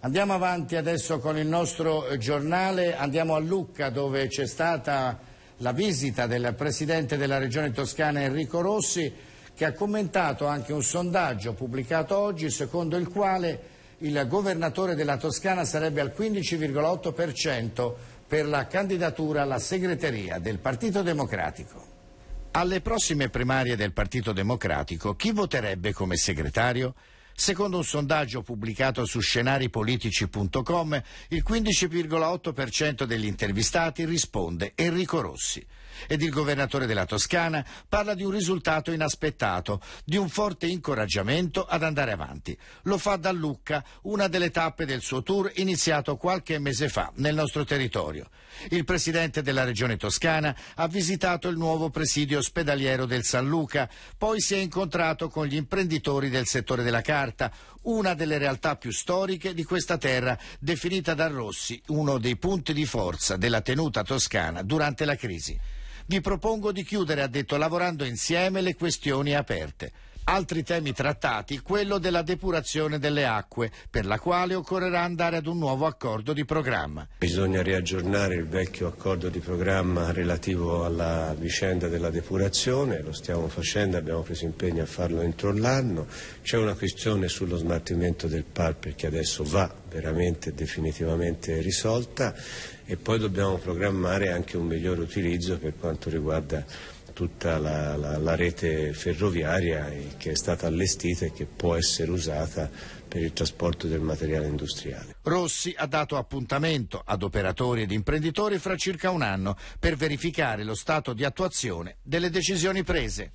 Andiamo avanti adesso con il nostro giornale, andiamo a Lucca dove c'è stata la visita del Presidente della Regione Toscana Enrico Rossi che ha commentato anche un sondaggio pubblicato oggi secondo il quale il governatore della Toscana sarebbe al 15,8% per la candidatura alla segreteria del Partito Democratico. Alle prossime primarie del Partito Democratico chi voterebbe come segretario? Secondo un sondaggio pubblicato su scenaripolitici.com, il 15,8% degli intervistati risponde Enrico Rossi. Ed il governatore della Toscana parla di un risultato inaspettato, di un forte incoraggiamento ad andare avanti. Lo fa da Lucca, una delle tappe del suo tour iniziato qualche mese fa nel nostro territorio. Il presidente della regione toscana ha visitato il nuovo presidio ospedaliero del San Luca, poi si è incontrato con gli imprenditori del settore della carne carta una delle realtà più storiche di questa terra, definita da Rossi uno dei punti di forza della tenuta toscana durante la crisi. Vi propongo di chiudere, ha detto, lavorando insieme le questioni aperte. Altri temi trattati, quello della depurazione delle acque, per la quale occorrerà andare ad un nuovo accordo di programma. Bisogna riaggiornare il vecchio accordo di programma relativo alla vicenda della depurazione, lo stiamo facendo, abbiamo preso impegno a farlo entro l'anno. C'è una questione sullo smaltimento del PAL che adesso va veramente definitivamente risolta e poi dobbiamo programmare anche un migliore utilizzo per quanto riguarda tutta la, la, la rete ferroviaria che è stata allestita e che può essere usata per il trasporto del materiale industriale. Rossi ha dato appuntamento ad operatori ed imprenditori fra circa un anno per verificare lo stato di attuazione delle decisioni prese.